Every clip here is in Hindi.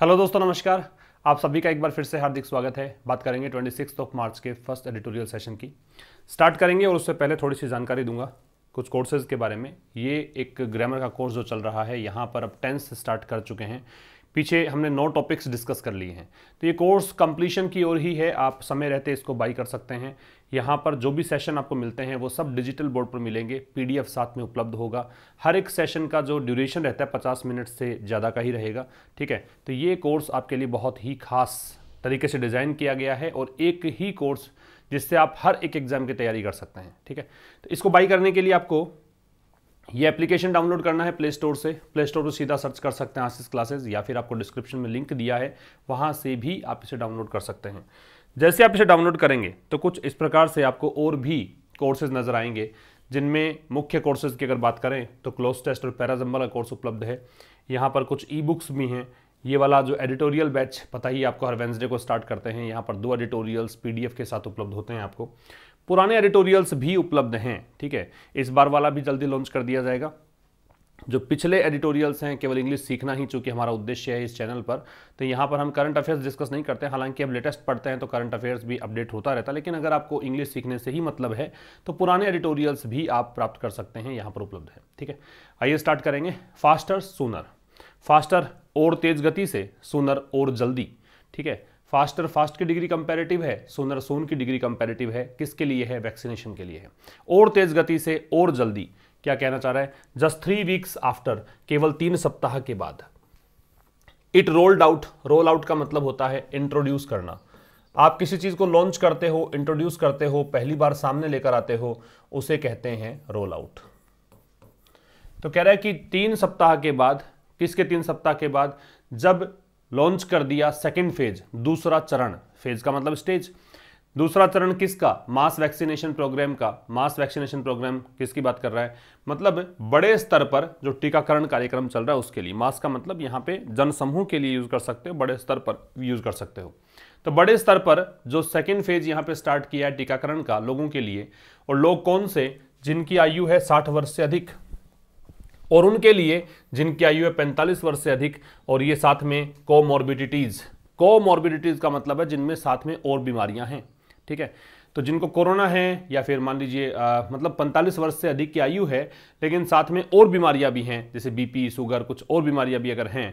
हेलो दोस्तों नमस्कार आप सभी का एक बार फिर से हार्दिक स्वागत है बात करेंगे ट्वेंटी सिक्स ऑफ मार्च के फर्स्ट एडिटोरियल सेशन की स्टार्ट करेंगे और उससे पहले थोड़ी सी जानकारी दूंगा कुछ कोर्सेज के बारे में ये एक ग्रामर का कोर्स जो चल रहा है यहाँ पर अब टेंस स्टार्ट कर चुके हैं पीछे हमने नौ टॉपिक्स डिस्कस कर लिए हैं तो ये कोर्स कंप्लीशन की ओर ही है आप समय रहते इसको बाई कर सकते हैं यहाँ पर जो भी सेशन आपको मिलते हैं वो सब डिजिटल बोर्ड पर मिलेंगे पीडीएफ साथ में उपलब्ध होगा हर एक सेशन का जो ड्यूरेशन रहता है पचास मिनट से ज़्यादा का ही रहेगा ठीक है तो ये कोर्स आपके लिए बहुत ही खास तरीके से डिज़ाइन किया गया है और एक ही कोर्स जिससे आप हर एक एग्ज़ाम की तैयारी कर सकते हैं ठीक है तो इसको बाई करने के लिए आपको ये एप्लीकेशन डाउनलोड करना है प्ले स्टोर से प्ले स्टोर पर सीधा सर्च कर सकते हैं आशीष क्लासेस या फिर आपको डिस्क्रिप्शन में लिंक दिया है वहाँ से भी आप इसे डाउनलोड कर सकते हैं जैसे आप इसे डाउनलोड करेंगे तो कुछ इस प्रकार से आपको और भी कोर्सेज नज़र आएंगे जिनमें मुख्य कोर्सेज की अगर बात करें तो क्लोज टेस्ट और पैराजम्बल का कोर्स उपलब्ध है यहाँ पर कुछ ई बुक्स भी हैं ये वाला जो एडिटोरियल बैच पता ही आपको हर वेंसडे को स्टार्ट करते हैं यहाँ पर दो एडिटोरियल्स पीडीएफ के साथ उपलब्ध होते हैं आपको पुराने एडिटोरियल्स भी उपलब्ध हैं ठीक है इस बार वाला भी जल्दी लॉन्च कर दिया जाएगा जो पिछले एडिटोरियल्स हैं केवल इंग्लिश सीखना ही चूंकि हमारा उद्देश्य है इस चैनल पर तो यहाँ पर हम करंट अफेयर्स डिस्कस नहीं करते हालांकि अब लेटेस्ट पढ़ते हैं तो करंट अफेयर्स भी अपडेट होता रहता है लेकिन अगर आपको इंग्लिश सीखने से ही मतलब है तो पुराने एडिटोरियल्स भी आप प्राप्त कर सकते हैं यहाँ पर उपलब्ध है ठीक है आइए स्टार्ट करेंगे फास्टर सोनर फास्टर और तेज गति से सोनर और जल्दी ठीक है फास्टर फास्ट की डिग्री कंपेरेटिव है सोनर सोन की डिग्री कंपेरेटिव है किसके लिए है वैक्सीनेशन के लिए है और तेज गति से और जल्दी क्या कहना चाह रहा है जस्ट थ्री वीक्स आफ्टर केवल तीन सप्ताह के बाद it rolled out roll out का मतलब होता है इंट्रोड्यूस करना आप किसी चीज़ को लॉन्च करते हो इंट्रोड्यूस करते हो पहली बार सामने लेकर आते हो उसे कहते हैं रोल आउट तो कह रहा है कि तीन सप्ताह के बाद किसके तीन सप्ताह के बाद जब लॉन्च कर दिया सेकेंड फेज दूसरा चरण फेज का मतलब स्टेज दूसरा चरण किसका मास वैक्सीनेशन प्रोग्राम का मास वैक्सीनेशन प्रोग्राम किसकी बात कर रहा है मतलब बड़े स्तर पर जो टीकाकरण कार्यक्रम चल रहा है उसके लिए मास का मतलब यहाँ पे जनसमूह के लिए यूज़ कर सकते हो बड़े स्तर पर यूज़ कर सकते हो तो बड़े स्तर पर जो सेकेंड फेज यहाँ पे स्टार्ट किया है टीकाकरण का लोगों के लिए और लोग कौन से जिनकी आयु है साठ वर्ष से अधिक और उनके लिए जिनकी आयु है पैंतालीस वर्ष से अधिक और ये साथ में कोमोर्बिडिटीज कोमोर्बिडिटीज का मतलब है जिनमें साथ में और बीमारियां हैं ठीक है तो जिनको कोरोना है या फिर मान लीजिए मतलब 45 वर्ष से अधिक की आयु है लेकिन साथ में और बीमारियां भी हैं जैसे बीपी शुगर कुछ और बीमारियां भी अगर हैं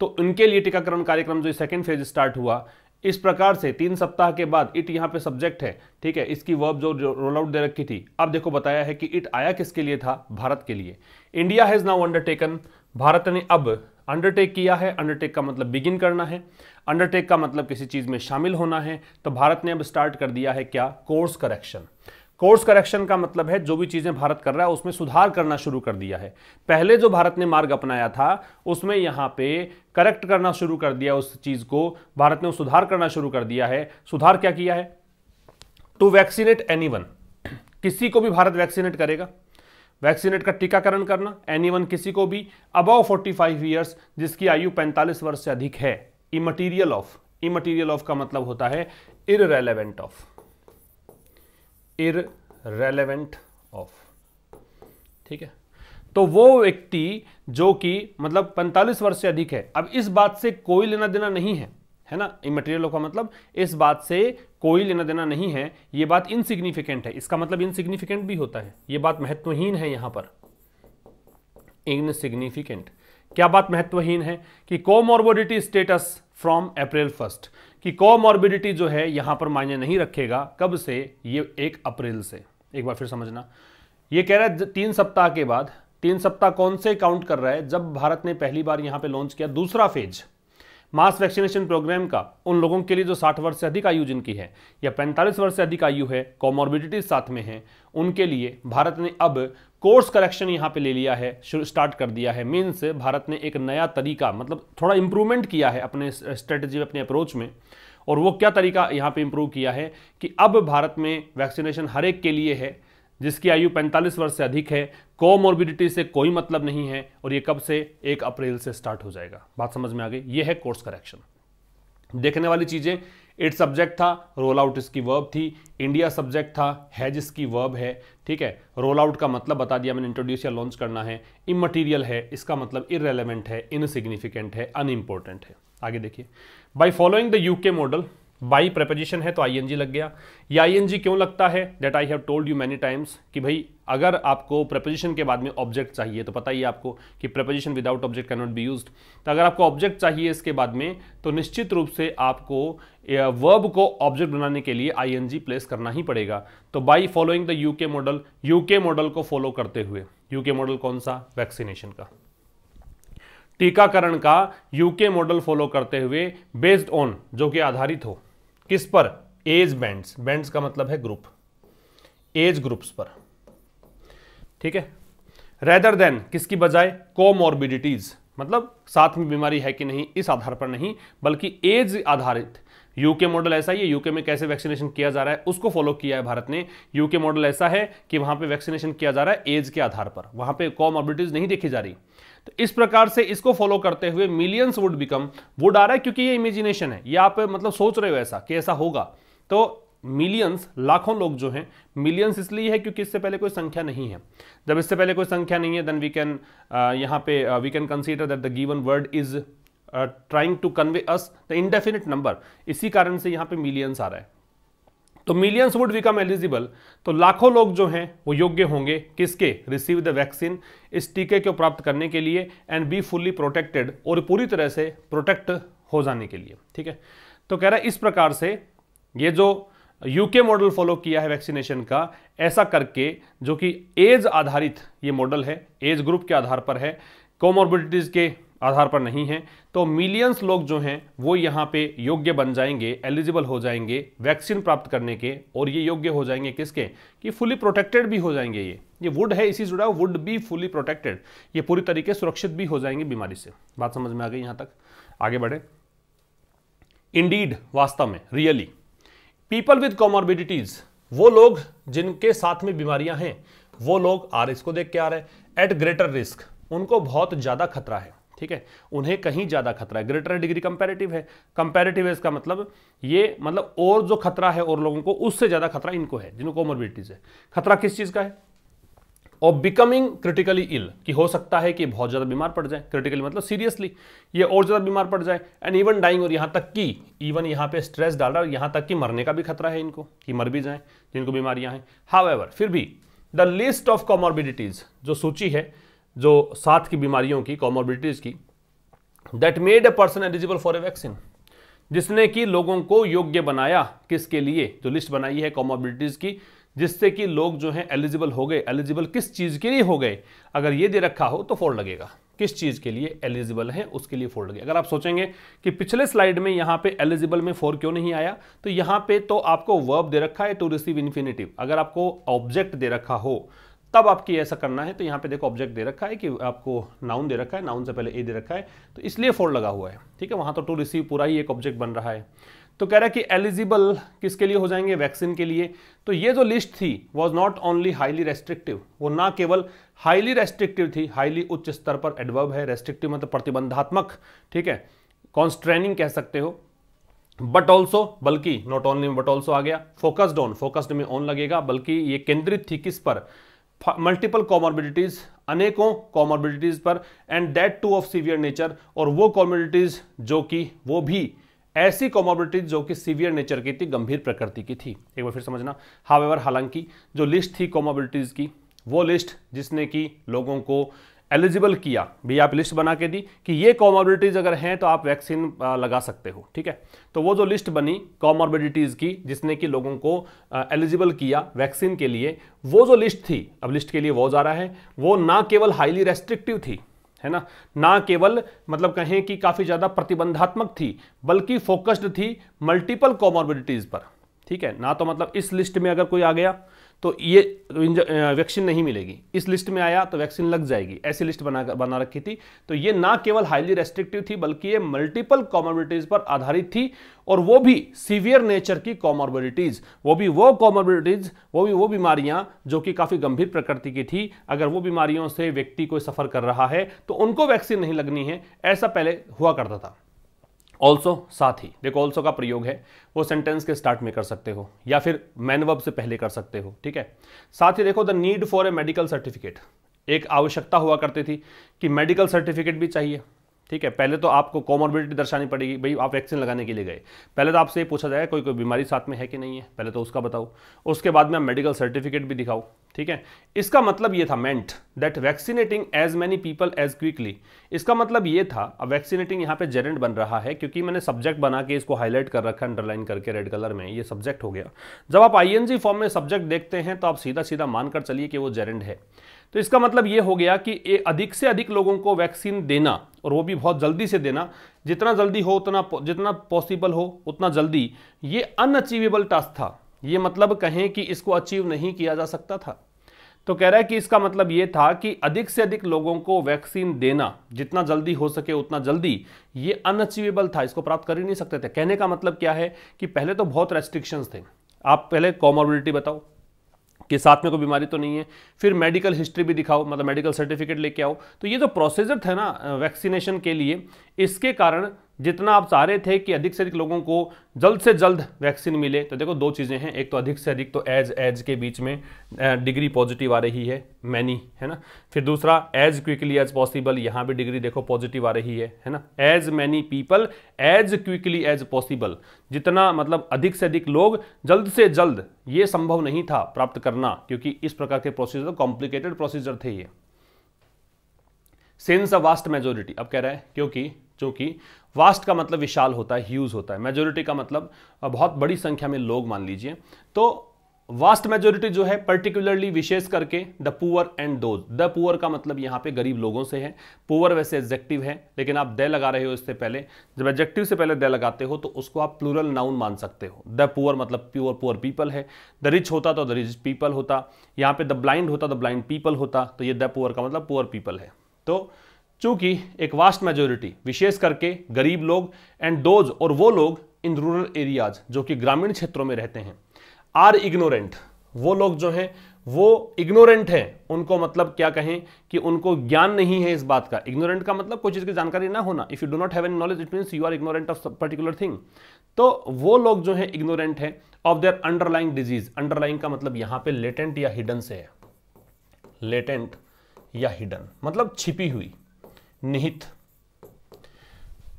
तो उनके लिए टीकाकरण कार्यक्रम जो सेकेंड फेज स्टार्ट हुआ इस प्रकार से तीन सप्ताह के बाद इट यहाँ पे सब्जेक्ट है ठीक है इसकी वर्ब जो रोल आउट दे रखी थी अब देखो बताया है कि इट आया किसके लिए था भारत के लिए इंडिया हैज़ नाउ अंडरटेकन भारत ने अब अंडरटेक किया है अंडरटेक का मतलब बिगिन करना है अंडरटेक का मतलब किसी चीज़ में शामिल होना है तो भारत ने अब स्टार्ट कर दिया है क्या कोर्स करेक्शन कोर्स करेक्शन का मतलब है जो भी चीज़ें भारत कर रहा है उसमें सुधार करना शुरू कर दिया है पहले जो भारत ने मार्ग अपनाया था उसमें यहां पे करेक्ट करना शुरू कर दिया उस चीज़ को भारत ने सुधार करना शुरू कर दिया है सुधार क्या किया है टू वैक्सीनेट एनी किसी को भी भारत वैक्सीनेट करेगा वैक्सीनेट का टीकाकरण करना एनीवन किसी को भी अबव 45 ईयर्स जिसकी आयु 45 वर्ष से अधिक है इमटीरियल ऑफ इमटीरियल ऑफ का मतलब होता है इरेलीवेंट ऑफ इरेलीवेंट ऑफ ठीक है तो वो व्यक्ति जो कि मतलब 45 वर्ष से अधिक है अब इस बात से कोई लेना देना नहीं है है ना इमटेरियल का मतलब इस बात से कोई लेना देना नहीं है ये बात इनसिग्निफिकेंट है इसका मतलब इनसिग्निफिकेंट भी होता है ये बात महत्वहीन है यहां पर इनसिग्निफिकेंट क्या बात महत्वहीन है कि comorbidity status from April first कि कोमॉर्बिडिटी जो है यहां पर मायने नहीं रखेगा कब से ये एक अप्रैल से एक बार फिर समझना ये कह रहा है तीन सप्ताह के बाद तीन सप्ताह कौन से काउंट कर रहा है जब भारत ने पहली बार यहां पे लॉन्च किया दूसरा फेज मास वैक्सीनेशन प्रोग्राम का उन लोगों के लिए जो 60 वर्ष से अधिक आयु जिनकी है या 45 वर्ष से अधिक आयु है कॉमोर्बिडिटीज साथ में है उनके लिए भारत ने अब कोर्स करेक्शन यहाँ पे ले लिया है स्टार्ट कर दिया है मीन्स भारत ने एक नया तरीका मतलब थोड़ा इंप्रूवमेंट किया है अपने स्ट्रेटजी में अपने अप्रोच में और वो क्या तरीका यहाँ पर इम्प्रूव किया है कि अब भारत में वैक्सीनेशन हर एक के लिए है जिसकी आयु 45 वर्ष से अधिक है कोमोर्बिडिटी से कोई मतलब नहीं है और ये कब से एक अप्रैल से स्टार्ट हो जाएगा बात समझ में आ गई ये है कोर्स करेक्शन देखने वाली चीज़ें इट सब्जेक्ट था रोल आउट इसकी वर्ब थी इंडिया सब्जेक्ट था हैज इसकी वर्ब है ठीक है रोल आउट का मतलब बता दिया मैंने इंट्रोड्यूस या लॉन्च करना है इमटीरियल है इसका मतलब इरेलीवेंट है इनसिग्निफिकेंट है अनइम्पोर्टेंट है आगे देखिए by following the UK model by preposition है तो आईएनजी लग गया या आईएनजी क्यों लगता है that I have told you many times कि भाई अगर आपको प्रपोजिशन के बाद में ऑब्जेक्ट चाहिए तो पता ही आपको कि preposition without object can not be use तो अगर आपको ऑब्जेक्ट चाहिए इसके बाद में तो निश्चित रूप से आपको वर्ब को ऑब्जेक्ट बनाने के लिए आईएनजी प्लेस करना ही पड़ेगा तो by following the UK model UK model को फॉलो करते हुए यूके मॉडल कौन सा वैक्सीनेशन का टीकाकरण का यूके मॉडल फॉलो करते हुए बेस्ड ऑन जो कि आधारित हो किस पर एज बैंड्स बैंड्स का मतलब है ग्रुप एज ग्रुप्स पर ठीक है रेदर देन किसकी बजाय कोमोरबिडिटीज़ मतलब साथ में बीमारी है कि नहीं इस आधार पर नहीं बल्कि एज आधारित यूके मॉडल ऐसा ही है यूके में कैसे वैक्सीनेशन किया जा रहा है उसको फॉलो किया है भारत ने यूके मॉडल ऐसा है कि वहां पे वैक्सीनेशन किया जा रहा है एज के आधार पर वहां पे कॉमॉर्बिडिटीज नहीं देखी जा रही तो इस प्रकार से इसको फॉलो करते हुए मिलियंस वुड बिकम वुड आ रहा है क्योंकि ये इमेजिनेशन है या आप मतलब सोच रहे हो ऐसा कि ऐसा होगा तो मिलियंस लाखों लोग जो हैं मिलियंस इसलिए है क्योंकि इससे पहले कोई संख्या नहीं है जब इससे पहले कोई संख्या नहीं है देन वी कैन यहाँ पे we can consider that the given word is trying to convey us the indefinite number इसी कारण से यहाँ पे मिलियंस आ रहा है तो मिलियंस वुड बिकम एलिजिबल तो लाखों लोग जो हैं वो योग्य होंगे किसके रिसीव द वैक्सीन इस टीके को प्राप्त करने के लिए एंड बी फुल्ली प्रोटेक्टेड और पूरी तरह से प्रोटेक्ट हो जाने के लिए ठीक है तो कह रहा है इस प्रकार से ये जो यूके मॉडल फॉलो किया है वैक्सीनेशन का ऐसा करके जो कि एज आधारित ये मॉडल है एज ग्रुप के आधार पर है कोमोर्बिडिटीज़ के आधार पर नहीं है तो मिलियंस लोग जो हैं वो यहाँ पे योग्य बन जाएंगे एलिजिबल हो जाएंगे वैक्सीन प्राप्त करने के और ये योग्य हो जाएंगे किसके कि फुली प्रोटेक्टेड भी हो जाएंगे ये ये वुड है इसी जुड़ा वुड बी फुली प्रोटेक्टेड ये पूरी तरीके सुरक्षित भी हो जाएंगे बीमारी से बात समझ में आ गई यहाँ तक आगे बढ़े इंडीड वास्तव में रियली पीपल विद कॉमोर्बिडिटीज वो लोग जिनके साथ में बीमारियां हैं वो लोग आर को देख के आ रहे हैं एट ग्रेटर रिस्क उनको बहुत ज़्यादा खतरा है ठीक है उन्हें कहीं ज़्यादा खतरा है ग्रेटर डिग्री कंपेरेटिव है कंपेरेटिव है इसका मतलब ये मतलब और जो खतरा है और लोगों को उससे ज़्यादा खतरा इनको है जिनको कॉमोरबिडिटीज है खतरा किस चीज़ का है और बिकमिंग क्रिटिकली इल कि हो सकता है कि बहुत ज़्यादा बीमार पड़ जाए क्रिटिकली मतलब सीरियसली ये और ज़्यादा बीमार पड़ जाए एंड इवन डाइंग और यहां तक कि इवन यहां पे स्ट्रेस डाल रहा है यहां तक कि मरने का भी खतरा है इनको कि मर भी जाए जिनको बीमारियां हैं हाउ फिर भी द लिस्ट ऑफ कॉमोर्बिडिटीज़ जो सूची है जो साथ की बीमारियों की कॉमोर्बिडिटीज़ की that made a person eligible for a vaccine जिसने कि लोगों को योग्य बनाया किसके लिए जो लिस्ट बनाई है कॉमोबिलिटीज़ की जिससे कि लोग जो हैं एलिजिबल हो गए एलिजिबल किस चीज़ के लिए हो गए अगर ये दे रखा हो तो फोर लगेगा किस चीज़ के लिए एलिजिबल है उसके लिए फोर लगेगा अगर आप सोचेंगे कि पिछले स्लाइड में यहाँ पे एलिजिबल में फोर क्यों नहीं आया तो यहाँ पे तो आपको वर्ब दे रखा है टू रिसीव इन्फिनेटिव अगर आपको ऑब्जेक्ट दे रखा हो तब आपकी ऐसा करना है तो यहाँ पे देखो ऑब्जेक्ट दे रखा है कि आपको नाउन दे रखा है नाउन से पहले ए दे रखा है तो इसलिए फोर लगा हुआ है ठीक है वहाँ तो टू रिसीव पूरा ही एक ऑब्जेक्ट बन रहा है तो कह रहा है कि एलिजिबल किसके लिए हो जाएंगे वैक्सीन के लिए तो ये जो लिस्ट थी was not only highly restrictive वो ना केवल हाईली रेस्ट्रिक्टिव थी हाईली उच्च स्तर पर एडवर्ब है रेस्ट्रिक्टिव मतलब प्रतिबंधात्मक ठीक है कॉन्स्ट्रेनिंग कह सकते हो बट ऑल्सो बल्कि नॉट ओनली बट ऑल्सो आ गया फोकस्ड ऑन फोकस्ड में ऑन लगेगा बल्कि ये केंद्रित थी किस पर मल्टीपल कॉमोर्बिडिटीज अनेकों कॉमोर्बिडिटीज पर and that too of severe nature और वो कॉमोर्बिडिटीज जो कि वो भी ऐसी कॉमोबिलिटीज जो कि सीवियर नेचर की थी गंभीर प्रकृति की थी एक बार फिर समझना हावेवर हालांकि जो लिस्ट थी कॉमोबिलिटीज़ की वो लिस्ट जिसने कि लोगों को एलिजिबल किया भी आप लिस्ट बना के दी कि ये कॉमोबिलिटीज़ अगर हैं तो आप वैक्सीन लगा सकते हो ठीक है तो वो जो लिस्ट बनी कॉमोबिलिटीज़ की जिसने कि लोगों को एलिजिबल किया वैक्सीन के लिए वो जो लिस्ट थी अब लिस्ट के लिए वो जा रहा है वो ना केवल हाईली रेस्ट्रिक्टिव थी है ना ना केवल मतलब कहें कि काफ़ी ज़्यादा प्रतिबंधात्मक थी बल्कि फोकस्ड थी मल्टीपल कॉमोबिलिटीज पर ठीक है ना तो मतलब इस लिस्ट में अगर कोई आ गया तो ये वैक्सीन नहीं मिलेगी इस लिस्ट में आया तो वैक्सीन लग जाएगी ऐसी लिस्ट बना बना रखी थी तो ये ना केवल हाईली रेस्ट्रिक्टिव थी बल्कि ये मल्टीपल कॉमोबिलिटीज पर आधारित थी और वो भी सीवियर नेचर की कॉमोबिलिटीज वो भी वो कॉमोबिलिटीज वो भी वो बीमारियां जो कि काफ़ी गंभीर प्रकृति की थी अगर वो बीमारियों से व्यक्ति कोई सफ़र कर रहा है तो उनको वैक्सीन नहीं लगनी है ऐसा पहले हुआ करता था ऑल्सो साथ ही देखो ऑल्सो का प्रयोग है वो सेंटेंस के स्टार्ट में कर सकते हो या फिर मैनवब से पहले कर सकते हो ठीक है साथ ही देखो the need for a medical certificate एक आवश्यकता हुआ करती थी कि मेडिकल सर्टिफिकेट भी चाहिए ठीक है पहले तो आपको कॉमोबिलिटी दर्शानी पड़ेगी भाई आप वैक्सीन लगाने के लिए गए पहले तो आपसे पूछा जाएगा कोई कोई बीमारी साथ में है कि नहीं है पहले तो उसका बताओ उसके बाद में आप मेडिकल सर्टिफिकेट भी दिखाओ ठीक है इसका मतलब ये था meant that vaccinating as many people as quickly इसका मतलब ये था अब वैक्सीनेटिंग यहाँ पे जेरेंट बन रहा है क्योंकि मैंने सब्जेक्ट बना के इसको हाईलाइट कर रखा अंडरलाइन करके रेड कलर में ये सब्जेक्ट हो गया जब आप आई फॉर्म में सब्जेक्ट देखते हैं तो आप सीधा सीधा मानकर चलिए कि वो जेरेंट है तो इसका मतलब ये हो गया कि अधिक से अधिक लोगों को वैक्सीन देना और वो भी बहुत जल्दी से देना जितना जल्दी हो उतना जितना पॉसिबल हो उतना जल्दी ये अनअचीवेबल टास्क था ये मतलब कहें कि इसको अचीव नहीं किया जा सकता था तो कह रहा है कि इसका मतलब ये था कि अधिक से अधिक लोगों को वैक्सीन देना जितना जल्दी हो सके उतना जल्दी ये अनअचीवेबल था इसको प्राप्त कर ही नहीं सकते थे कहने का मतलब क्या है कि पहले तो बहुत रेस्ट्रिक्शंस थे आप पहले कॉमोबिलिटी बताओ कि साथ में कोई बीमारी तो नहीं है फिर मेडिकल हिस्ट्री भी दिखाओ मतलब मेडिकल सर्टिफिकेट लेके आओ तो ये जो प्रोसीजर था ना वैक्सीनेशन के लिए इसके कारण जितना आप चाह रहे थे कि अधिक से अधिक लोगों को जल्द से जल्द वैक्सीन मिले तो देखो दो चीज़ें हैं एक तो अधिक से अधिक तो एज एज के बीच में डिग्री पॉजिटिव आ रही है मैनी है ना फिर दूसरा एज क्विकली एज पॉसिबल यहाँ भी डिग्री देखो पॉजिटिव आ रही है है ना as many people as quickly as possible जितना मतलब अधिक से अधिक लोग जल्द से जल्द ये संभव नहीं था प्राप्त करना क्योंकि इस प्रकार के प्रोसीजर कॉम्प्लिकेटेड प्रोसीजर थे ये सेंस अ वास्ट मेजोरिटी अब कह रहा है क्योंकि जो कि वास्ट का मतलब विशाल होता है ह्यूज होता है मेजोरिटी का मतलब बहुत बड़ी संख्या में लोग मान लीजिए तो वास्ट मेजोरिटी जो है पर्टिकुलरली विशेष करके the poor and those the poor का मतलब यहाँ पे गरीब लोगों से है पुअर वैसे एब्जेक्टिव है लेकिन आप दे लगा रहे हो इससे पहले जब एब्जेक्टिव से पहले दे लगाते हो तो उसको आप प्लूरल नाउन मान सकते हो द पुअर मतलब प्योर पुअर पीपल है द रिच होता तो द रिच पीपल होता यहाँ पे द ब्लाइंड होता द ब्लाइंड पीपल होता तो ये द पुअर का मतलब पुअर पीपल है तो चूंकि एक वास्ट मेजोरिटी विशेष करके गरीब लोग एंड दोज और वो लोग इन रूरल एरियाज जो कि ग्रामीण क्षेत्रों में रहते हैं आर इग्नोरेंट वो लोग जो हैं वो इग्नोरेंट हैं उनको मतलब क्या कहें कि उनको ज्ञान नहीं है इस बात का इग्नोरेंट का मतलब कोई चीज़ की जानकारी ना होना if you do not have an knowledge it means you are ignorant of particular thing तो वो लोग जो है इग्नोरेंट हैं of their underlying disease underlying का मतलब यहाँ पे लेटेंट या हिडन से है लेटेंट या हिडन मतलब छिपी हुई निहित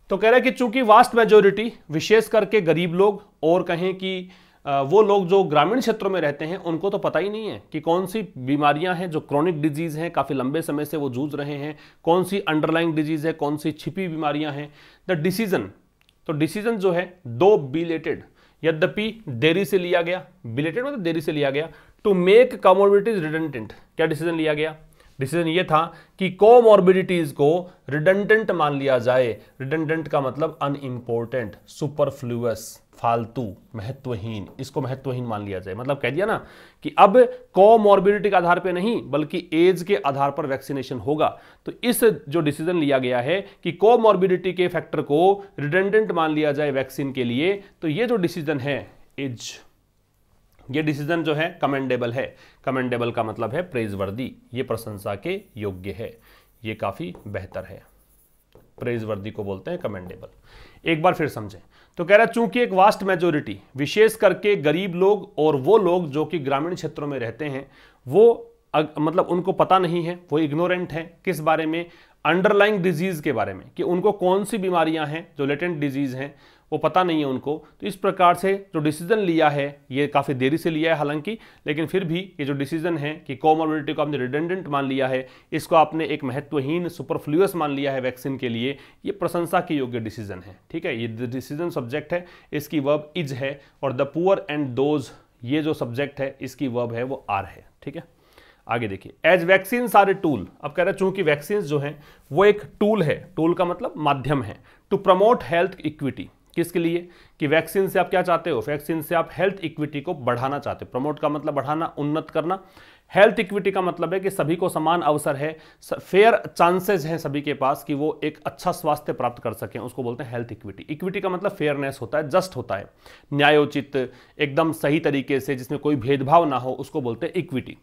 तो कह रहा है कि चूंकि वास्ट मेजोरिटी विशेष करके गरीब लोग और कहें कि वो लोग जो ग्रामीण क्षेत्रों में रहते हैं उनको तो पता ही नहीं है कि कौन सी बीमारियां हैं जो क्रॉनिक डिजीज़ हैं काफ़ी लंबे समय से वो जूझ रहे हैं कौन सी अंडरलाइंग डिजीज़ है कौन सी छिपी बीमारियां हैं द डिसीजन तो डिसीजन जो है दो बिलेटेड यद्यपि देरी से लिया गया बिलेटेड मतलब देरी से लिया गया टू मेक कमोडिटीज रिडेंटेंट क्या डिसीजन लिया गया डिसीजन ये था कि कोमोर्बिडिटीज को रिडेंडेंट मान लिया जाए रिडेंडेंट का मतलब अनइम्पोर्टेंट सुपरफ्लूअस फालतू महत्वहीन इसको महत्वहीन मान लिया जाए मतलब कह दिया ना कि अब कोमोर्बिडिटी के आधार पे नहीं बल्कि एज के आधार पर वैक्सीनेशन होगा तो इस जो डिसीजन लिया गया है कि कोमोर्बिडिटी के फैक्टर को रिडेंडेंट मान लिया जाए वैक्सीन के लिए तो ये जो डिसीजन है एज ये डिसीजन जो है कमेंडेबल है कमेंडेबल का मतलब है प्रेजवर्दी ये प्रशंसा के योग्य है ये काफ़ी बेहतर है प्रेजवर्दी को बोलते हैं कमेंडेबल एक बार फिर समझें तो कह रहा है चूंकि एक वास्ट मेजोरिटी विशेष करके गरीब लोग और वो लोग जो कि ग्रामीण क्षेत्रों में रहते हैं वो अग, मतलब उनको पता नहीं है वो इग्नोरेंट हैं किस बारे में अंडरलाइंग डिजीज़ के बारे में कि उनको कौन सी बीमारियां हैं जो लेटेंट डिजीज़ हैं वो पता नहीं है उनको तो इस प्रकार से जो डिसीजन लिया है ये काफ़ी देरी से लिया है हालांकि लेकिन फिर भी ये जो डिसीजन है कि कॉमोबिलिटी को आपने रिडेंडेंट मान लिया है इसको आपने एक महत्वहीन सुपरफ्लूस मान लिया है वैक्सीन के लिए ये प्रशंसा के योग्य डिसीजन है ठीक है ये डिसीजन सब्जेक्ट है इसकी वर्ब इज है और द पुअर एंड दोज ये जो सब्जेक्ट है इसकी वर्ब है वो आर है ठीक है आगे देखिए एज वैक्सीन सारे टूल अब कह रहे हैं चूंकि वैक्सीन जो हैं वो एक टूल है टूल का मतलब माध्यम है टू प्रमोट हेल्थ इक्विटी किसके लिए कि वैक्सीन से आप क्या चाहते हो वैक्सीन से आप हेल्थ इक्विटी को बढ़ाना चाहते हो प्रमोट का मतलब बढ़ाना उन्नत करना हेल्थ इक्विटी का मतलब है कि सभी को समान अवसर है फेयर चांसेस हैं सभी के पास कि वो एक अच्छा स्वास्थ्य प्राप्त कर सकें उसको बोलते हैं हेल्थ इक्विटी इक्विटी का मतलब फेयरनेस होता है जस्ट होता है न्यायोचित एकदम सही तरीके से जिसमें कोई भेदभाव ना हो उसको बोलते हैं इक्विटी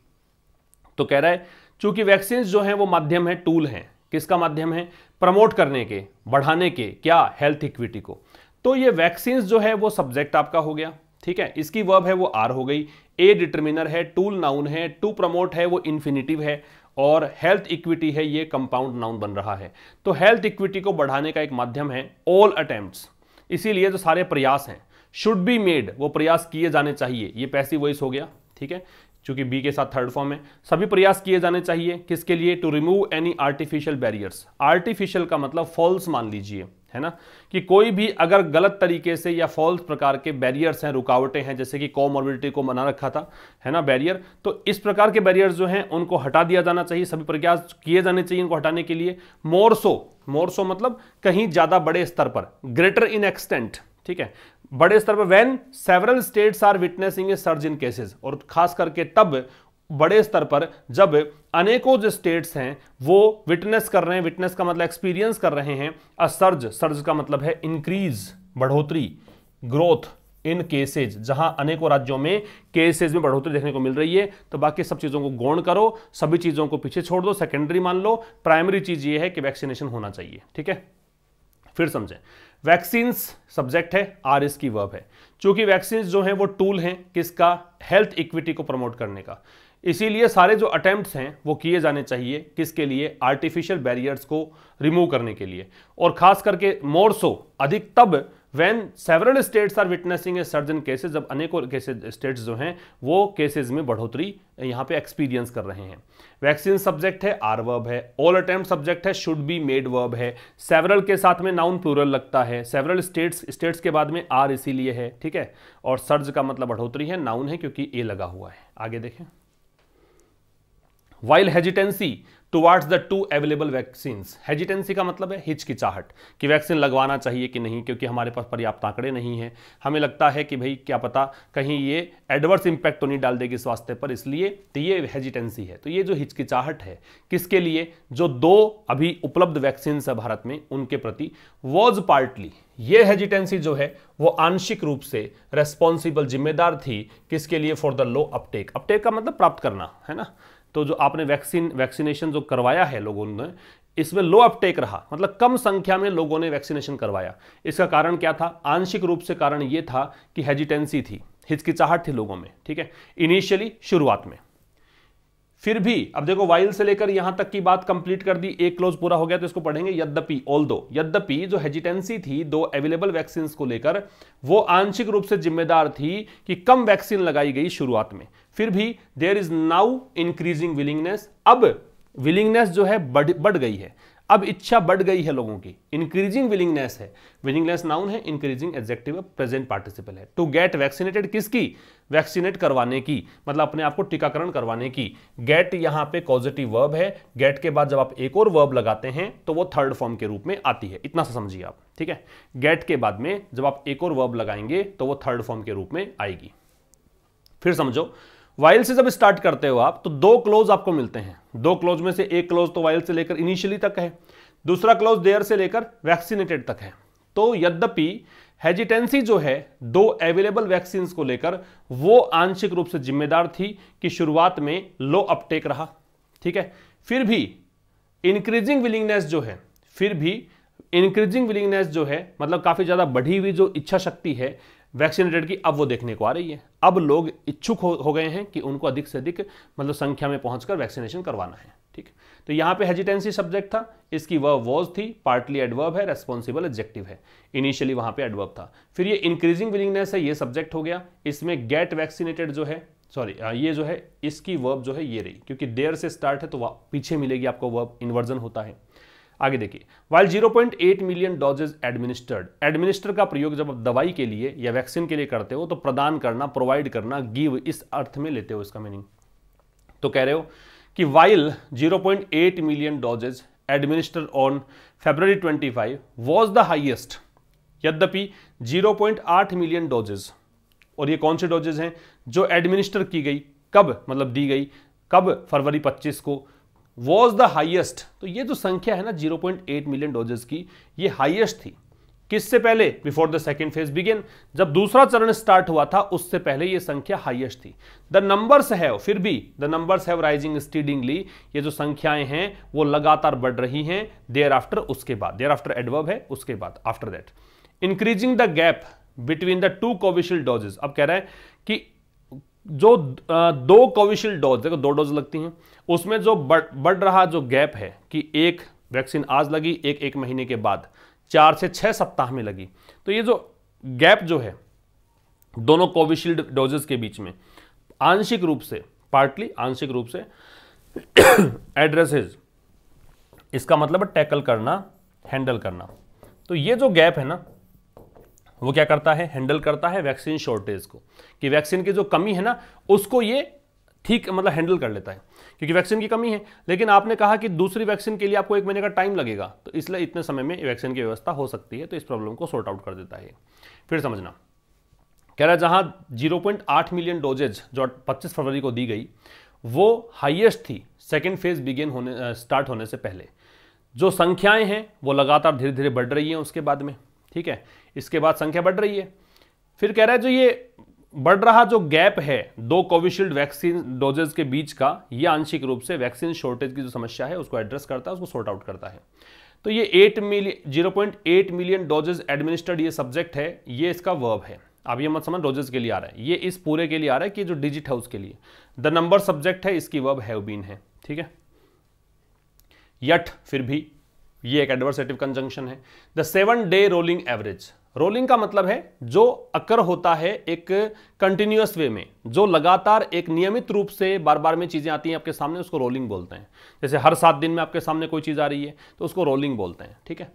तो कह रहा है चूंकि वैक्सीन जो हैं वो माध्यम है टूल हैं किसका माध्यम है प्रमोट करने के बढ़ाने के क्या हेल्थ इक्विटी को तो ये वैक्सीन जो है वो सब्जेक्ट आपका हो गया ठीक है इसकी वर्ब है वो आर हो गई ए डिटर्मिनर है टूल नाउन है टू प्रमोट है वो इन्फिनिटिव है और हेल्थ इक्विटी है ये कंपाउंड नाउन बन रहा है तो हेल्थ इक्विटी को बढ़ाने का एक माध्यम है ऑल अटेम्प्ट इसीलिए जो सारे प्रयास हैं शुड बी मेड वो प्रयास किए जाने चाहिए ये पैसिव वॉइस हो गया ठीक है चूंकि बी के साथ थर्ड फॉर्म है सभी प्रयास किए जाने चाहिए किसके लिए to remove any artificial barriers artificial का मतलब फॉल्स मान लीजिए है ना कि कोई भी अगर गलत तरीके से या फॉल्स प्रकार के बैरियर्स हैं रुकावटें हैं जैसे कि कॉमोबिलिटी को मना रखा था है ना बैरियर तो इस प्रकार के बैरियर्स जो हैं उनको हटा दिया जाना चाहिए सभी प्रयास किए जाने चाहिए इनको हटाने के लिए मोरसो मोरसो मतलब कहीं ज़्यादा बड़े स्तर पर ग्रेटर इन एक्सटेंट ठीक है बड़े स्तर पर when several states are witnessing a surge in cases और खास करके तब बड़े स्तर पर जब अनेकों जो स्टेट्स हैं वो विटनेस कर रहे हैं विटनेस का मतलब एक्सपीरियंस कर रहे हैं अ सर्ज सर्ज का मतलब है इंक्रीज बढ़ोतरी ग्रोथ इन केसेज जहां अनेकों राज्यों में केसेज में बढ़ोतरी देखने को मिल रही है तो बाकी सब चीज़ों को गौण करो सभी चीज़ों को पीछे छोड़ दो सेकेंडरी मान लो प्राइमरी चीज़ ये है कि वैक्सीनेशन होना चाहिए ठीक है फिर समझें वैक्सीन्स सब्जेक्ट है आर इसकी वर्ब है चूंकि वैक्सीन्स जो है वो टूल हैं किसका हेल्थ इक्विटी को प्रमोट करने का इसीलिए सारे जो अटेम्प्ट्स हैं वो किए जाने चाहिए किसके लिए आर्टिफिशियल बैरियर्स को रिमूव करने के लिए और खास करके मोर सो अधिक तब when several states are witnessing a surge in cases जब अनेकों केसेज स्टेट्स जो हैं वो केसेज में बढ़ोतरी यहाँ पे एक्सपीरियंस कर रहे हैं वैक्सीन सब्जेक्ट है आर वर्ब है ऑल अटेम्प्ट सब्जेक्ट है शुड बी मेड वर्ब है सेवरल के साथ में नाउन प्लूरल लगता है सेवरल स्टेट्स स्टेट्स के बाद में आर इसीलिए है ठीक है और सर्ज का मतलब बढ़ोतरी है नाउन है क्योंकि ए लगा हुआ है आगे देखें while hesitancy towards the two available vaccine hesitancy का मतलब है हिचकिचाहट कि वैक्सीन लगवाना चाहिए कि नहीं क्योंकि हमारे पास पर्याप्त आंकड़े नहीं हैं हमें लगता है कि भाई क्या पता कहीं ये एडवर्स इंपैक्ट तो नहीं डाल देगी स्वास्थ्य पर इसलिए तो ये हेजिटेंसी है तो ये जो हिचकिचाहट है किसके लिए जो दो अभी उपलब्ध वैक्सीन है भारत में उनके प्रति वॉज पार्टली ये हेजिटेंसी जो है वो आंशिक रूप से रेस्पॉन्सिबल जिम्मेदार थी किसके लिए for the low uptake uptake का मतलब प्राप्त करना है ना तो जो आपने वैक्सीन वैक्सीनेशन जो करवाया है लोगों ने इसमें लो अपटेक रहा मतलब कम संख्या में लोगों ने वैक्सीनेशन करवाया इसका कारण क्या था आंशिक रूप से कारण यह था कि हेजिटेंसी थी हिचकिचाहट थी लोगों में ठीक है इनिशियली शुरुआत में फिर भी अब देखो वाइल से लेकर यहां तक की बात कंप्लीट कर दी एक क्लोज पूरा हो गया तो इसको पढ़ेंगे यद्यपि ऑल दो यद्यपि जो हेजिटेंसी थी दो अवेलेबल वैक्सीन को लेकर वो आंशिक रूप से जिम्मेदार थी कि कम वैक्सीन लगाई गई शुरुआत में फिर भी there is now increasing willingness अब विलिंगनेस जो है बढ़ बढ़ गई है अब इच्छा बढ़ गई है लोगों की इंक्रीजिंग विलिंगनेस है विलिंगनेस नाउन है इंक्रीजिंग एग्जेक्टिव प्रेजेंट पार्टिसिपल है टू गेट वैक्सीनेटेड किसकी वैक्सीनेट करवाने की मतलब अपने आप को टीकाकरण करवाने की गेट यहां पे कॉजिटिव वर्ब है गेट के बाद जब आप एक और वर्ब लगाते हैं तो वो थर्ड फॉर्म के रूप में आती है इतना सा समझिए आप ठीक है गेट के बाद में जब आप एक और वर्ब लगाएंगे तो वो थर्ड फॉर्म के रूप में आएगी फिर समझो वाइल से जब स्टार्ट करते हो आप तो दो क्लोज आपको मिलते हैं दो क्लोज में से एक क्लोज तो वाइल से लेकर इनिशियली तक है दूसरा क्लोज देयर से लेकर वैक्सीनेटेड तक है तो यद्यपि हेजिटेंसी जो है दो अवेलेबल वैक्सीन को लेकर वो आंशिक रूप से जिम्मेदार थी कि शुरुआत में लो अपटेक रहा ठीक है फिर भी इंक्रीजिंग विलिंगनेस जो है फिर भी इंक्रीजिंग विलिंगनेस जो है मतलब काफ़ी ज़्यादा बढ़ी हुई जो इच्छा शक्ति है वैक्सीनेटेड की अब वो देखने को आ रही है अब लोग इच्छुक हो, हो गए हैं कि उनको अधिक से अधिक मतलब संख्या में पहुंचकर वैक्सीनेशन करवाना है ठीक तो यहाँ पे हेजिटेंसी सब्जेक्ट था इसकी वह वॉज थी पार्टली एडवर्ब है रेस्पॉन्सिबल एब्जेक्टिव है इनिशियली वहाँ पे एडवर्ब था फिर ये इंक्रीजिंग विलिंगनेस है ये सब्जेक्ट हो गया इसमें गेट वैक्सीनेटेड जो है सॉरी ये जो है इसकी वर्ब जो है ये रही क्योंकि देर से स्टार्ट है तो वह पीछे मिलेगी आपको वर्ब इन्वर्जन होता है आगे देखिए while 0.8 million doses administered administer का प्रयोग जब आप दवाई के लिए या वैक्सीन के लिए करते हो तो प्रदान करना प्रोवाइड करना गिव इस अर्थ में लेते हो इसका मीनिंग तो कह रहे हो कि while 0.8 million doses administer on February 25 five was the highest यद्यपि 0.8 मिलियन डोजेज और ये कौन से डोजेज हैं जो एडमिनिस्टर की गई कब मतलब दी गई कब फरवरी पच्चीस को वॉज द हाइएस्ट तो ये जो संख्या है ना 0.8 मिलियन डोजेस की ये हाइएस्ट थी किससे पहले before the second phase began जब दूसरा चरण स्टार्ट हुआ था उससे पहले ये संख्या हाइएस्ट थी द नंबर्स हैव फिर भी the numbers have rising steadily ये जो संख्याएं हैं वो लगातार बढ़ रही हैं देयर आफ्टर उसके बाद देयर आफ्टर एडवर्ब है उसके बाद after that increasing the gap between the two Covishield doses अब कह रहे हैं कि जो दो कोविशील्ड डोज देखो दो डोज लगती हैं उसमें जो बढ़ बढ़ रहा जो गैप है कि एक वैक्सीन आज लगी एक एक महीने के बाद चार से छः सप्ताह में लगी तो ये जो गैप जो है दोनों कोविशील्ड डोजेस के बीच में आंशिक रूप से पार्टली आंशिक रूप से एड्रेसेस इसका मतलब है टैकल करना हैंडल करना तो ये जो गैप है ना वो क्या करता है हैंडल करता है वैक्सीन शॉर्टेज को कि वैक्सीन की जो कमी है ना उसको ये ठीक मतलब हैंडल कर लेता है क्योंकि वैक्सीन की कमी है लेकिन आपने कहा कि दूसरी वैक्सीन के लिए आपको एक महीने का टाइम लगेगा तो इसलिए इतने समय में वैक्सीन की व्यवस्था हो सकती है तो इस प्रॉब्लम को सॉर्ट आउट कर देता है फिर समझना कह रहा है जहां जीरो आठ मिलियन डोजेज जो पच्चीस फरवरी को दी गई वो हाइएस्ट थी सेकेंड फेज बिगेन होने स्टार्ट होने से पहले जो संख्याएं हैं वो लगातार धीरे धीरे बढ़ रही हैं उसके बाद में ठीक है इसके बाद संख्या बढ़ रही है फिर कह रहा है जो ये बढ़ रहा जो गैप है दो कोविशील्ड वैक्सीन डोजेज के बीच का ये आंशिक रूप से वैक्सीन शॉर्टेज की जो समस्या है उसको एड्रेस करता है उसको सॉर्ट आउट करता है तो ये eight million zero point eight million doses administered ये सब्जेक्ट है ये इसका वर्ब है आप ये मत समझ डोजेज के लिए आ रहा है ये इस पूरे के लिए आ रहा है कि जो डिजिट हाउस के लिए द नंबर सब्जेक्ट है इसकी वर्ब हैवबीन है ठीक है यट फिर भी ये एक एडवर्सेटिव कंजंक्शन है the seven day rolling average rolling का मतलब है जो अकर होता है एक कंटिन्यूस वे में जो लगातार एक नियमित रूप से बार बार में चीज़ें आती हैं आपके सामने उसको रोलिंग बोलते हैं जैसे हर सात दिन में आपके सामने कोई चीज़ आ रही है तो उसको रोलिंग बोलते हैं ठीक है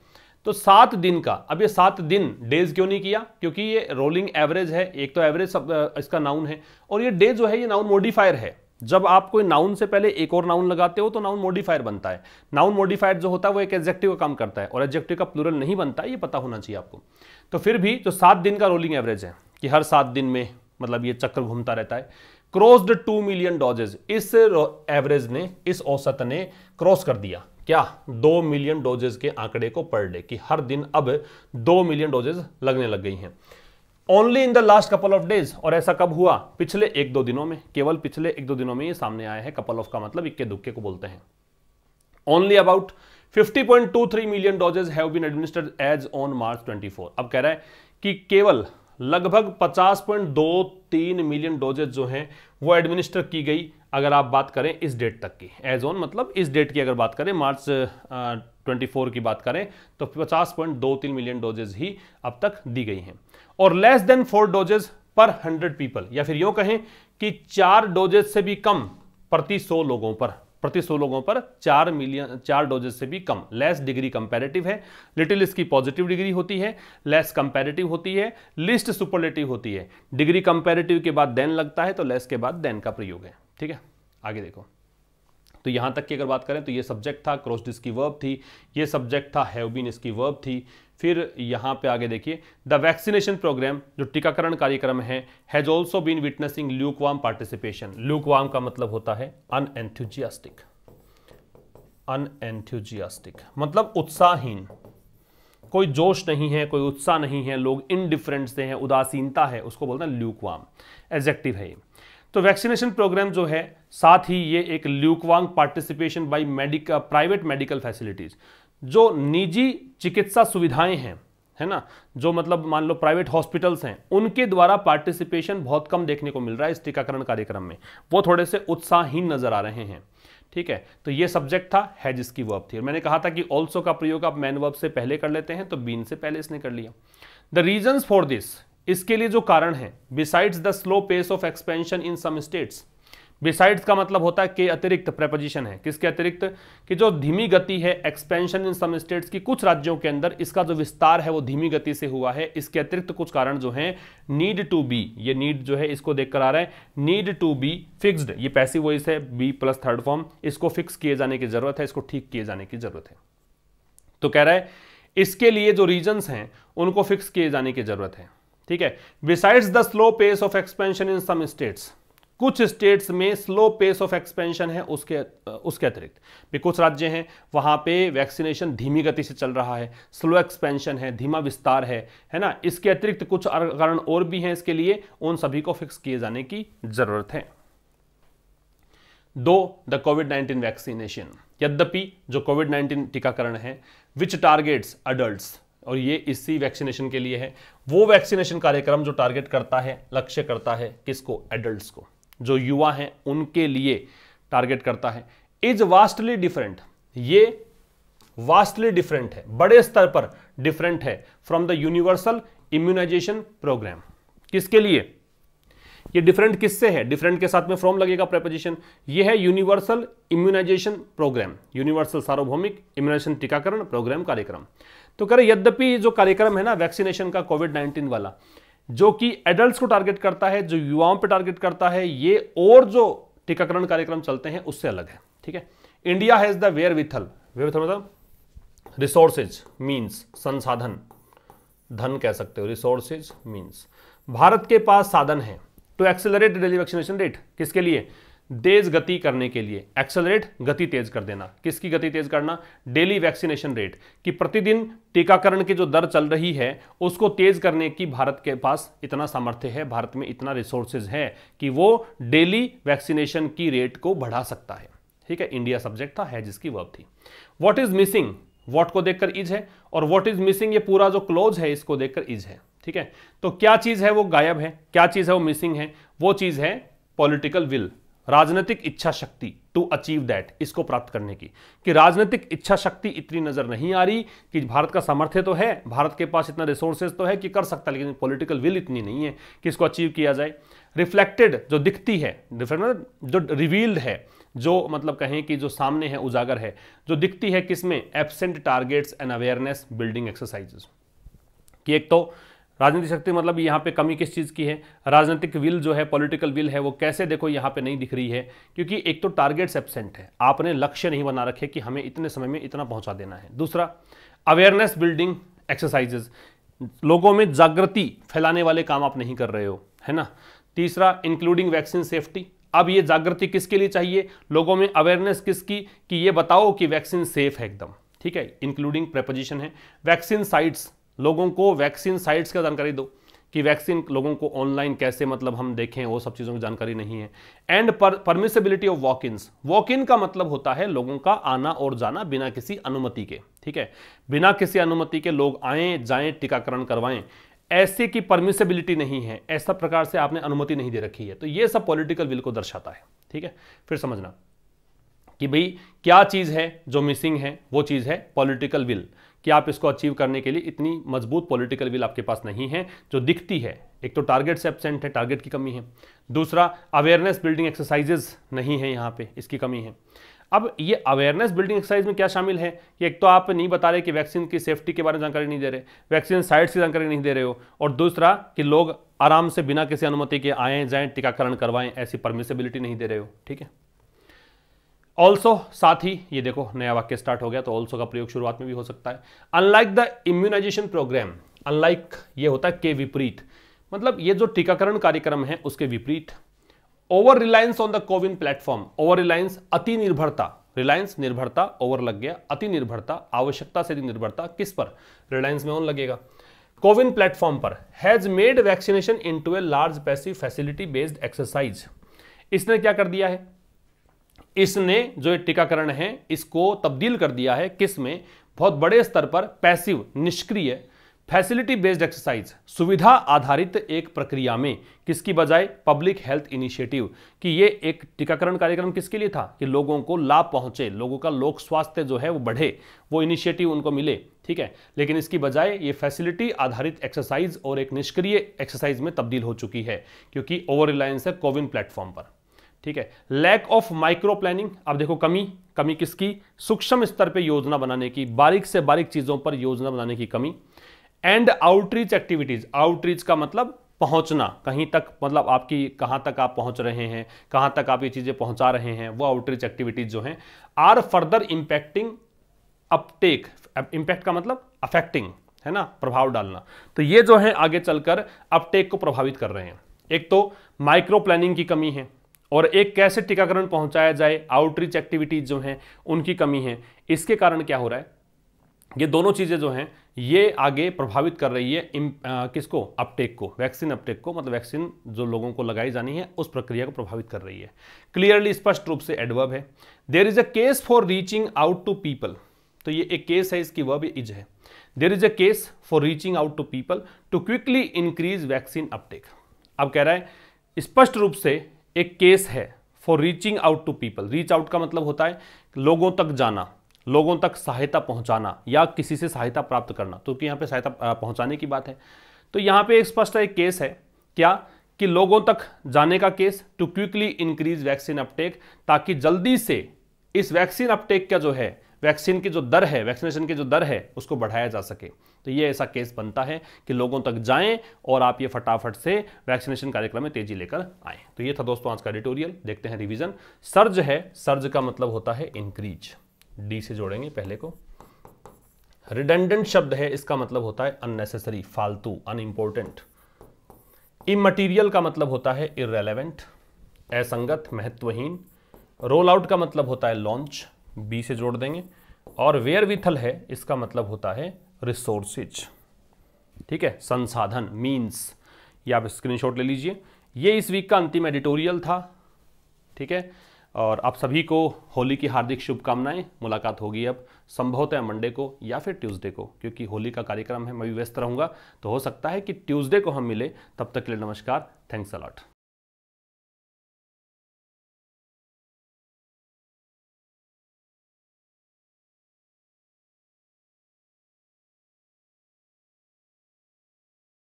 तो सात दिन का अब ये सात दिन डेज क्यों नहीं किया क्योंकि ये रोलिंग एवरेज है एक तो एवरेज सब इसका नाउन है और ये डेज जो है ये नाउन मोडिफायर है जब आप कोई नाउन से पहले एक और नाउन लगाते हो तो नाउन मॉडिफायर बनता है नाउन मॉडिफायर जो होता है वो एक एग्जेक्टिव का काम करता है और एग्जेक्टिव का प्लूरल नहीं बनता है ये पता होना चाहिए आपको तो फिर भी जो सात दिन का रोलिंग एवरेज है कि हर सात दिन में मतलब ये चक्कर घूमता रहता है क्रॉस्ड टू मिलियन डोजेज इस एवरेज ने इस औसत ने क्रॉस कर दिया क्या दो मिलियन डोजेज के आंकड़े को पर डे कि हर दिन अब दो मिलियन डोजेज लगने लग गई हैं only in the last couple of days और ऐसा कब हुआ पिछले एक दो दिनों में केवल पिछले एक दो दिनों में ये सामने आया है कपल ऑफ का मतलब इक्के दुक्के को बोलते हैं only about 50.23 million doses have been administered as on March 24 अब कह रहा है कि केवल लगभग 50.23 मिलियन डोजेज जो हैं वो एडमिनिस्टर की गई अगर आप बात करें इस डेट तक की एज ऑन मतलब इस डेट की अगर बात करें मार्च 24 की बात करें तो 50.23 मिलियन डोजेज ही अब तक दी गई हैं और लेस देन फोर डोजेज पर 100 पीपल या फिर यूं कहें कि चार डोजेज से भी कम प्रति 100 लोगों पर प्रति 100 लोगों पर चार मिलियन चार डोजेज से भी कम लेस डिग्री कंपेरेटिव है लिटिल इसकी पॉजिटिव डिग्री होती है लेस कंपेरेटिव होती है लिस्ट सुपरलेटिव होती है डिग्री कंपेरेटिव के बाद देन लगता है तो लेस के बाद देन का प्रयोग है ठीक है आगे देखो तो यहां तक की अगर बात करें तो ये सब्जेक्ट था क्रॉस्ड इसकी वर्ब थी ये सब्जेक्ट था हैव इसकी वर्ब थी फिर यहां पे आगे देखिए द वैक्सीनेशन प्रोग्राम जो टीकाकरण कार्यक्रम है has also been witnessing lukewarm participation lukewarm का मतलब होता है अनएंथ्यूजियास्टिक अनएंथ्यूजियास्टिक मतलब उत्साहहीन कोई जोश नहीं है कोई उत्साह नहीं है लोग इनडिफरेंट से हैं उदासीनता है उसको बोलते हैं ल्यूकवाम एजेक्टिव है ये तो वैक्सीनेशन प्रोग्राम जो है साथ ही ये एक lukewarm participation by medic private medical facilities जो निजी चिकित्सा सुविधाएं हैं है ना जो मतलब मान लो प्राइवेट हॉस्पिटल्स हैं उनके द्वारा पार्टिसिपेशन बहुत कम देखने को मिल रहा है इस टीकाकरण कार्यक्रम में वो थोड़े से उत्साहहीन नजर आ रहे हैं ठीक है तो ये सब्जेक्ट था है जिसकी वर्ब थी मैंने कहा था कि ऑल्सो का प्रयोग आप मैन वर्ब से पहले कर लेते हैं तो बीन से पहले इसने कर लिया द रीजन फॉर दिस इसके लिए जो कारण है besides the slow pace of expansion in some states besides का मतलब होता है के अतिरिक्त प्रेपोजिशन है किसके अतिरिक्त कि जो धीमी गति है एक्सपेंशन इन सम स्टेट्स की कुछ राज्यों के अंदर इसका जो विस्तार है वो धीमी गति से हुआ है इसके अतिरिक्त कुछ कारण जो हैं नीड टू बी ये नीड जो है इसको देखकर आ रहा है नीड टू बी फिक्स्ड ये पैसि वॉइस है बी प्लस थर्ड फॉर्म इसको फिक्स किए जाने की जरूरत है इसको ठीक किए जाने की जरूरत है तो कह रहा है इसके लिए जो रीजन्स हैं उनको फिक्स किए जाने की जरूरत है ठीक है besides the slow pace of expansion in some states कुछ स्टेट्स में स्लो पेस ऑफ एक्सपेंशन है उसके उसके अतिरिक्त भी कुछ राज्य हैं वहां पे वैक्सीनेशन धीमी गति से चल रहा है स्लो एक्सपेंशन है धीमा विस्तार है है ना इसके अतिरिक्त कुछ कारण और भी हैं इसके लिए उन सभी को फिक्स किए जाने की जरूरत है दो द कोविड नाइन्टीन वैक्सीनेशन यद्यपि जो कोविड नाइनटीन टीकाकरण है विच टारगेट्स अडल्ट और ये इसी वैक्सीनेशन के लिए है वो वैक्सीनेशन कार्यक्रम जो टारगेट करता है लक्ष्य करता है किसको एडल्ट को जो युवा हैं उनके लिए टारगेट करता है इज वास्टली डिफरेंट ये वास्टली डिफरेंट है बड़े स्तर पर डिफरेंट है from the universal immunization programme किसके लिए ये डिफरेंट किससे है डिफरेंट के साथ में फ्रॉम लगेगा प्रेपोजिशन ये है यूनिवर्सल इम्यूनाइजेशन प्रोग्राम यूनिवर्सल सार्वभौमिक इम्यूनाइजेशन टीकाकरण प्रोग्राम कार्यक्रम तो कह रहे यद्यपि जो कार्यक्रम है ना वैक्सीनेशन का कोविड नाइन्टीन वाला जो कि एडल्ट को टारगेट करता है जो युवाओं पर टारगेट करता है ये और जो टीकाकरण कार्यक्रम चलते हैं उससे अलग है ठीक है India has the wherewithal wherewithal मतलब रिसोर्सेज मीन्स संसाधन धन कह सकते हो रिसोर्सेज मीन्स भारत के पास साधन है to accelerate daily vaccination rate किसके लिए तेज गति करने के लिए एक्सेलरेट गति तेज कर देना किसकी गति तेज करना डेली वैक्सीनेशन रेट कि प्रतिदिन टीकाकरण की जो दर चल रही है उसको तेज करने की भारत के पास इतना सामर्थ्य है भारत में इतना रिसोर्सेज है कि वो डेली वैक्सीनेशन की रेट को बढ़ा सकता है ठीक है इंडिया सब्जेक्ट था है जिसकी वर्ब थी वॉट इज मिसिंग वॉट को देखकर इज है और वॉट इज मिसिंग ये पूरा जो क्लोज है इसको देखकर इज है ठीक है तो क्या चीज है वो गायब है क्या चीज है वो मिसिंग है वो चीज है पॉलिटिकल विल राजनीतिक इच्छा शक्ति टू अचीव दैट इसको प्राप्त करने की कि राजनीतिक इच्छा शक्ति इतनी नजर नहीं आ रही कि भारत का सामर्थ्य तो है भारत के पास इतना रिसोर्सेज तो है कि कर सकता है लेकिन पॉलिटिकल विल इतनी नहीं है कि इसको अचीव किया जाए रिफ्लेक्टेड जो दिखती है मतलब जो रिवील्ड है जो मतलब कहें कि जो सामने है उजागर है जो दिखती है किसमें absent targets and awareness building exercises कि एक तो राजनीतिक शक्ति मतलब यहाँ पे कमी किस चीज़ की है राजनीतिक विल जो है पॉलिटिकल विल है वो कैसे देखो यहाँ पे नहीं दिख रही है क्योंकि एक तो टारगेट्स एबसेंट है आपने लक्ष्य नहीं बना रखे कि हमें इतने समय में इतना पहुँचा देना है दूसरा अवेयरनेस बिल्डिंग एक्सरसाइजेज लोगों में जागृति फैलाने वाले काम आप नहीं कर रहे हो है ना तीसरा इंक्लूडिंग वैक्सीन सेफ्टी अब ये जागृति किसके लिए चाहिए लोगों में अवेयरनेस किसकी कि ये बताओ कि वैक्सीन सेफ है एकदम ठीक है इंक्लूडिंग प्रेपोजिशन है वैक्सीन साइट्स लोगों को वैक्सीन साइट्स का जानकारी दो कि वैक्सीन लोगों को ऑनलाइन कैसे मतलब हम देखें वो सब चीज़ों की जानकारी नहीं है and permissibility of walk ins walk in का मतलब होता है लोगों का आना और जाना बिना किसी अनुमति के ठीक है बिना किसी अनुमति के लोग आए जाएं टीकाकरण करवाएं ऐसे की परमिसेबिलिटी नहीं है ऐसा प्रकार से आपने अनुमति नहीं दे रखी है तो ये सब पॉलिटिकल विल को दर्शाता है ठीक है फिर समझना कि भाई क्या चीज़ है जो मिसिंग है वो चीज़ है पॉलिटिकल विल कि आप इसको अचीव करने के लिए इतनी मजबूत पॉलिटिकल विल आपके पास नहीं है जो दिखती है एक तो टारगेट से एबसेंट है टारगेट की कमी है दूसरा अवेयरनेस बिल्डिंग एक्सरसाइजेज नहीं है यहाँ पे इसकी कमी है अब ये अवेयरनेस बिल्डिंग एक्सरसाइज में क्या शामिल है कि एक तो आप नहीं बता रहे कि वैक्सीन की सेफ्टी के बारे में जानकारी नहीं दे रहे वैक्सीन साइट्स की जानकारी नहीं दे रहे हो और दूसरा कि लोग आराम से बिना किसी अनुमति के आएँ जाएँ टीकाकरण करवाएं ऐसी परमिसेबिलिटी नहीं दे रहे हो ठीक है ऑल्सो साथ ही ये देखो नया वाक्य स्टार्ट हो गया तो ऑल्सो का प्रयोग शुरुआत में भी हो सकता है unlike the immunization programme unlike ये होता है के विपरीत मतलब ये जो टीकाकरण कार्यक्रम है उसके विपरीत over reliance on the CoWIN platform over reliance अति निर्भरता रिलायंस निर्भरता ओवर लग गया अति निर्भरता आवश्यकता से निर्भरता किस पर रिलायंस में ऑन लगेगा कोविन प्लेटफॉर्म पर has made vaccination into a large passive facility based exercise इसने क्या कर दिया है इसने जो टीकाकरण है इसको तब्दील कर दिया है किस में बहुत बड़े स्तर पर पैसिव निष्क्रिय फैसिलिटी बेस्ड एक्सरसाइज सुविधा आधारित एक प्रक्रिया में किसकी बजाय पब्लिक हेल्थ इनिशिएटिव कि ये एक टीकाकरण कार्यक्रम किसके लिए था कि लोगों को लाभ पहुंचे लोगों का लोक स्वास्थ्य जो है वो बढ़े वो इनिशिएटिव उनको मिले ठीक है लेकिन इसकी बजाय ये फैसिलिटी आधारित एक्सरसाइज और एक निष्क्रिय एक्सरसाइज में तब्दील हो चुकी है क्योंकि ओवर रिलायंस है कोविन प्लेटफॉर्म पर ठीक है लैक ऑफ माइक्रो प्लानिंग अब देखो कमी कमी किसकी सूक्ष्म स्तर पे योजना बनाने की बारीक से बारीक चीज़ों पर योजना बनाने की कमी एंड आउटरीच एक्टिविटीज़ आउटरीच का मतलब पहुंचना कहीं तक मतलब आपकी कहां तक आप पहुंच रहे हैं कहां तक आप ये चीज़ें पहुंचा रहे हैं वो आउटरीच एक्टिविटीज़ जो हैं are further impacting uptake impact का मतलब अफेक्टिंग है ना प्रभाव डालना तो ये जो है आगे चलकर अपटेक को प्रभावित कर रहे हैं एक तो माइक्रो प्लानिंग की कमी है और एक कैसे टीकाकरण पहुंचाया जाए आउटरीच एक्टिविटीज जो हैं उनकी कमी है इसके कारण क्या हो रहा है ये दोनों चीज़ें जो हैं ये आगे प्रभावित कर रही है आ, किसको अपटेक को वैक्सीन अपटेक को मतलब वैक्सीन जो लोगों को लगाई जानी है उस प्रक्रिया को प्रभावित कर रही है क्लियरली स्पष्ट रूप से एडवर्ब है there is a case for reaching out to people तो ये एक केस है इसकी वर्ब इज है there is a case for reaching out to people to quickly increase vaccine uptake अब कह रहा है स्पष्ट रूप से एक केस है for reaching out to people reach out का मतलब होता है लोगों तक जाना लोगों तक सहायता पहुंचाना या किसी से सहायता प्राप्त करना तो कि यहाँ पे सहायता पहुंचाने की बात है तो यहाँ पे एक स्पष्ट एक केस है क्या कि लोगों तक जाने का case to quickly increase vaccine uptake ताकि जल्दी से इस वैक्सीन अपटेक का जो है वैक्सीन की जो दर है वैक्सीनेशन की जो दर है उसको बढ़ाया जा सके तो ये ऐसा केस बनता है कि लोगों तक जाएं और आप ये फटाफट से वैक्सीनेशन कार्यक्रम में तेजी लेकर आए तो ये था दोस्तों आज का एडिटोरियल देखते हैं रिविजन सर्ज है सर्ज का मतलब होता है इंक्रीज डी से जोड़ेंगे पहले को रिडेंडेंट शब्द है इसका मतलब होता है अननेसेसरी फालतू अनइम्पोर्टेंट इमटीरियल का मतलब होता है इरेलीवेंट असंगत महत्वहीन रोल आउट का मतलब होता है लॉन्च बी से जोड़ देंगे और वेयर विथल है इसका मतलब होता है रिसोर्सेज ठीक है संसाधन मीन्स ये आप स्क्रीनशॉट ले लीजिए ये इस वीक का अंतिम एडिटोरियल था ठीक है और आप सभी को होली की हार्दिक शुभकामनाएं मुलाकात होगी अब संभवतः मंडे को या फिर ट्यूसडे को क्योंकि होली का कार्यक्रम है मैं भी व्यस्त रहूँगा तो हो सकता है कि ट्यूसडे को हम मिले तब तक के लिए नमस्कार थैंक्स अलॉट